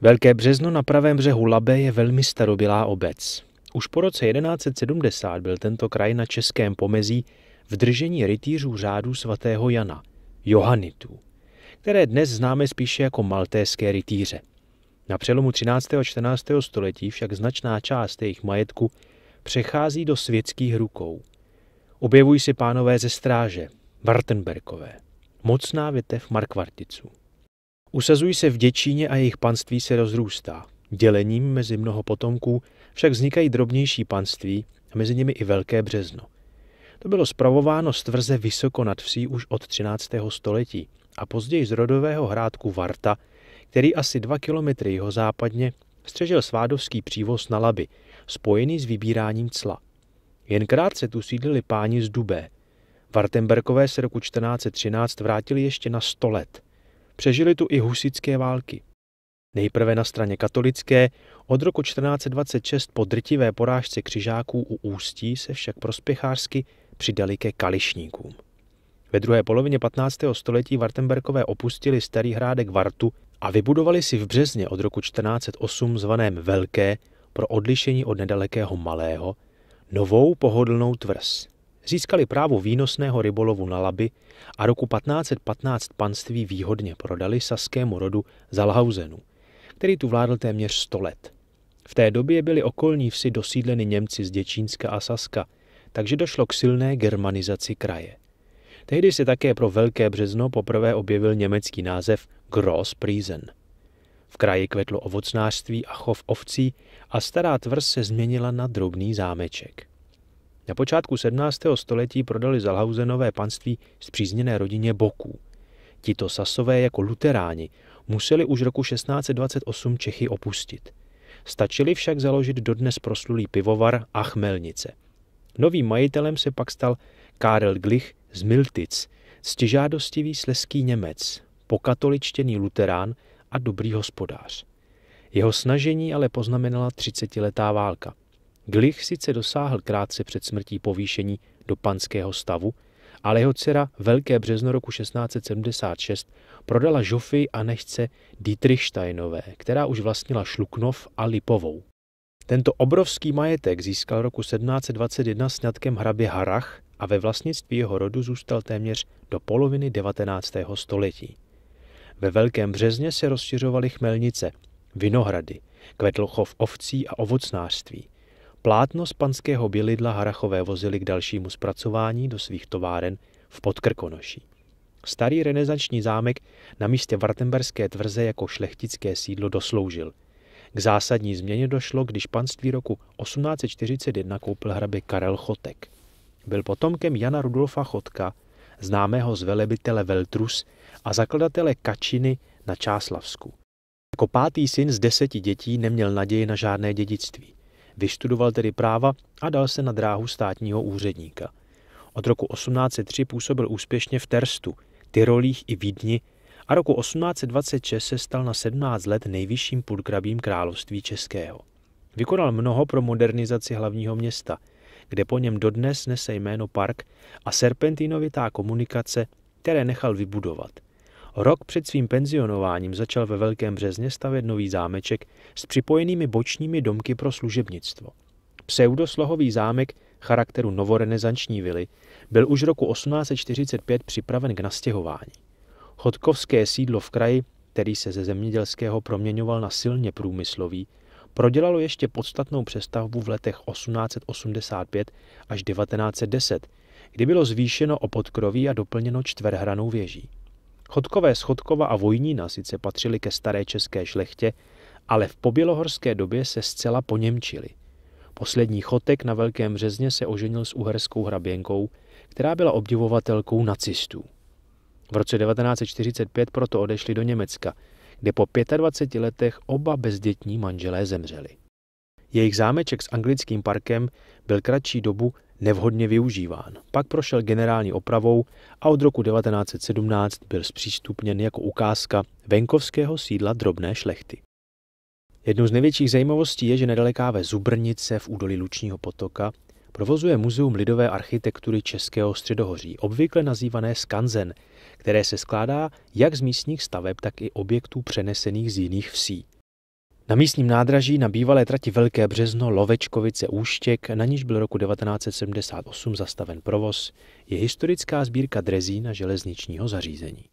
Velké březno na pravém břehu Labe je velmi starobylá obec. Už po roce 1170 byl tento kraj na českém pomezí v držení rytířů řádu svatého Jana, Johanitů, které dnes známe spíše jako maltéské rytíře. Na přelomu 13. a 14. století však značná část jejich majetku přechází do světských rukou. Objevují se pánové ze stráže, Wartenberkové, mocná větev Markvarticů. Usazují se v Děčíně a jejich panství se rozrůstá. Dělením mezi mnoho potomků však vznikají drobnější panství a mezi nimi i Velké březno. To bylo spravováno z tvrze vysoko nad vsí už od 13. století a později z rodového hrádku Varta, který asi dva kilometry jeho západně střežil svádovský přívoz na Laby, spojený s vybíráním cla. Jen krátce tu sídlili páni z Dubé. Vartemberkové se roku 1413 vrátili ještě na 100 let – Přežili tu i husické války. Nejprve na straně katolické, od roku 1426 po drtivé porážce křižáků u Ústí se však prospěchářsky přidali ke kališníkům. Ve druhé polovině 15. století Vartemberkové opustili starý hrádek Vartu a vybudovali si v Březně od roku 1408 zvaném Velké pro odlišení od nedalekého Malého novou pohodlnou tvrz získali právo výnosného rybolovu na Laby a roku 1515 panství výhodně prodali saskému rodu Zalhausenu, který tu vládl téměř 100 let. V té době byly okolní vsi dosídleny Němci z Děčínska a Saska, takže došlo k silné germanizaci kraje. Tehdy se také pro Velké březno poprvé objevil německý název Gross Priesen. V kraji kvetlo ovocnářství a chov ovcí a stará tvrz se změnila na drobný zámeček. Na počátku 17. století prodali Zalhausenové panství zpřízněné rodině Boků. Tito sasové jako luteráni museli už roku 1628 Čechy opustit. Stačili však založit dodnes proslulý pivovar a chmelnice. Novým majitelem se pak stal Karel Glich z Miltic, stěžádostivý sleský Němec, pokatoličtěný luterán a dobrý hospodář. Jeho snažení ale poznamenala třicetiletá válka – Glich sice dosáhl krátce před smrtí povýšení do panského stavu, ale jeho dcera Velké březno roku 1676 prodala Žofii a nechce Dietrichsteinové, která už vlastnila Šluknov a Lipovou. Tento obrovský majetek získal roku 1721 sňatkem hrabě Harach a ve vlastnictví jeho rodu zůstal téměř do poloviny 19. století. Ve Velkém březně se rozšiřovaly chmelnice, vinohrady, kvetl chov ovcí a ovocnářství – Plátno z panského bělidla Harachové vozili k dalšímu zpracování do svých továren v Podkrkonoší. Starý renesanční zámek na místě Vartemberské tvrze jako šlechtické sídlo dosloužil. K zásadní změně došlo, když panství roku 1841 koupil hrabě Karel Chotek. Byl potomkem Jana Rudolfa Chotka, známého z velebitele Veltrus a zakladatele Kačiny na Čáslavsku. Jako pátý syn z deseti dětí neměl naději na žádné dědictví. Vyštudoval tedy práva a dal se na dráhu státního úředníka. Od roku 1803 působil úspěšně v Terstu, Tyrolích i Vídni a roku 1826 se stal na 17 let nejvyšším podkrabím království českého. Vykonal mnoho pro modernizaci hlavního města, kde po něm dodnes nese jméno park a serpentinovitá komunikace, které nechal vybudovat – Rok před svým penzionováním začal ve Velkém Březně stavět nový zámeček s připojenými bočními domky pro služebnictvo. Pseudoslohový zámek charakteru novorenesanční vily byl už roku 1845 připraven k nastěhování. Chodkovské sídlo v kraji, který se ze zemědělského proměňoval na silně průmyslový, prodělalo ještě podstatnou přestavbu v letech 1885 až 1910, kdy bylo zvýšeno o podkroví a doplněno čtverhranou věží. Chodkové Schodkova a Vojnína sice patřili ke staré české šlechtě, ale v pobělohorské době se zcela poněmčili. Poslední chotek na Velkém řezně se oženil s uherskou hraběnkou, která byla obdivovatelkou nacistů. V roce 1945 proto odešli do Německa, kde po 25 letech oba bezdětní manželé zemřeli. Jejich zámeček s anglickým parkem byl kratší dobu nevhodně využíván. Pak prošel generální opravou a od roku 1917 byl zpřístupněn jako ukázka venkovského sídla drobné šlechty. Jednou z největších zajímavostí je, že nedaleká ve Zubrnice v údolí Lučního potoka provozuje Muzeum lidové architektury Českého středohoří, obvykle nazývané Skanzen, které se skládá jak z místních staveb, tak i objektů přenesených z jiných vsí. Na místním nádraží na bývalé trati Velké Březno Lovečkovice Úštěk, na níž byl roku 1978 zastaven provoz, je historická sbírka drezí na železničního zařízení.